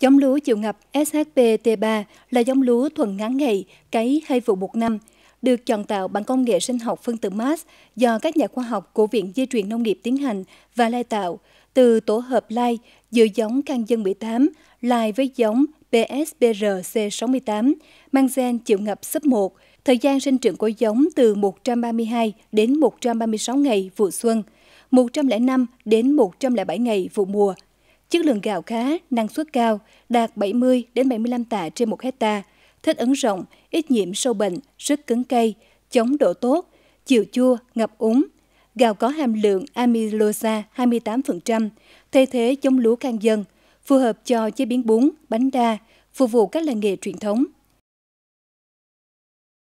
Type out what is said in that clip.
Giống lúa chịu ngập SHP-T3 là giống lúa thuần ngắn ngày, cấy hai vụ một năm, được chọn tạo bằng công nghệ sinh học phân tử MAS do các nhà khoa học của Viện Di truyền Nông nghiệp tiến hành và lai tạo từ tổ hợp lai giữa giống căn dân 18 lai với giống psbrc 68 mang gen chịu ngập sấp 1, thời gian sinh trưởng của giống từ 132 đến 136 ngày vụ xuân, 105 đến 107 ngày vụ mùa Chất lượng gạo khá, năng suất cao, đạt 70 đến 75 tạ trên 1 hecta, thích ứng rộng, ít nhiễm sâu bệnh, rất cứng cây, chống độ tốt, chịu chua, ngập úng. Gạo có hàm lượng amylosa 28%, thay thế chống lúa can dân, phù hợp cho chế biến bún, bánh đa, phục vụ các làng nghề truyền thống.